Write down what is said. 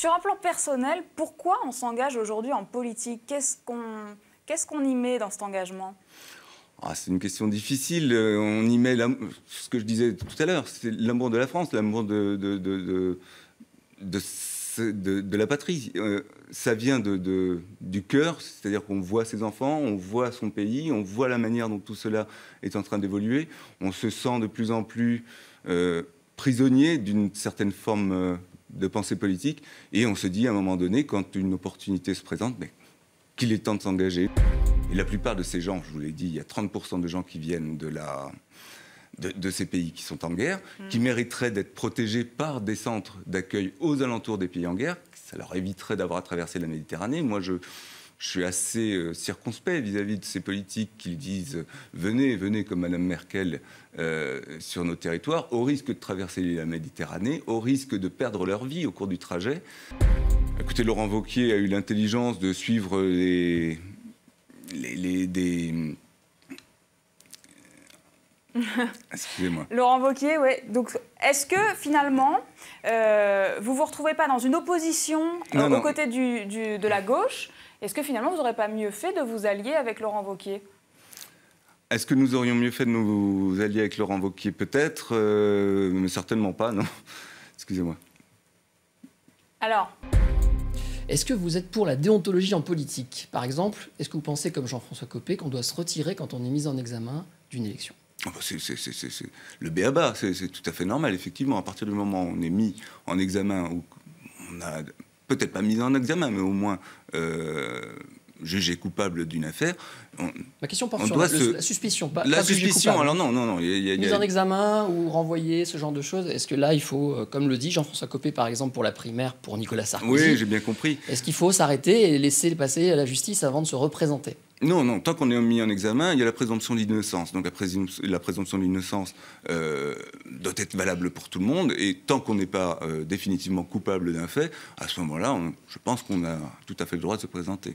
Sur un plan personnel, pourquoi on s'engage aujourd'hui en politique Qu'est-ce qu'on qu'est-ce qu'on y met dans cet engagement ah, c'est une question difficile. Euh, on y met ce que je disais tout à l'heure, c'est l'amour de la France, l'amour de, de, de, de la patrie. Euh, ça vient de, de du cœur, c'est-à-dire qu'on voit ses enfants, on voit son pays, on voit la manière dont tout cela est en train d'évoluer. On se sent de plus en plus euh, prisonnier d'une certaine forme de pensée politique. Et on se dit à un moment donné, quand une opportunité se présente, qu'il est temps de s'engager. Et la plupart de ces gens, je vous l'ai dit, il y a 30% de gens qui viennent de, la, de, ces pays qui sont en guerre, mm. qui mériteraient d'être protégés par des centres d'accueil aux alentours des pays en guerre. Ça leur éviterait d'avoir à traverser la Méditerranée. Moi, je, je suis assez euh, circonspect vis-à-vis de ces politiques qui disent euh, venez, venez comme Madame Merkel euh, sur nos territoires, au risque de traverser la Méditerranée, au risque de perdre leur vie au cours du trajet. Écoutez, Laurent Vauquier a eu l'intelligence de suivre les, les des Excusez-moi. Laurent Vauquier, oui. Donc, est-ce que finalement, vous euh, vous vous retrouvez pas dans une opposition euh, aux côtés de la gauche Est-ce que finalement, vous n'aurez pas mieux fait de vous allier avec Laurent Vauquier est-ce que nous aurions mieux fait de nous allier avec Laurent Vauquier Peut-être, euh, mais certainement pas, non. Excusez-moi. Alors Est-ce que vous êtes pour la déontologie en politique Par exemple, est-ce que vous pensez, comme Jean-François Copé, qu'on doit se retirer quand on est mis en examen d'une élection ah bah, c'est le béaba, c'est tout à fait normal, effectivement. À partir du moment où on est mis en examen, ou on a peut-être pas mis en examen, mais au moins euh, jugé coupable d'une affaire. Ma question porte sur la, se... la, suspicion, la suspicion. Alors non, non, non. Mise en examen ou renvoyé, ce genre de choses. Est-ce que là, il faut, euh, comme le dit Jean-François Copé, par exemple, pour la primaire, pour Nicolas Sarkozy. Oui, j'ai bien compris. Est-ce qu'il faut s'arrêter et laisser passer à la justice avant de se représenter non, non, tant qu'on est mis en examen, il y a la présomption d'innocence. Donc la, présomption, d'innocence euh, doit être valable pour tout le monde, et tant qu'on n'est pas euh, définitivement coupable d'un fait, à ce moment-là, je pense qu'on a tout à fait le droit de se présenter.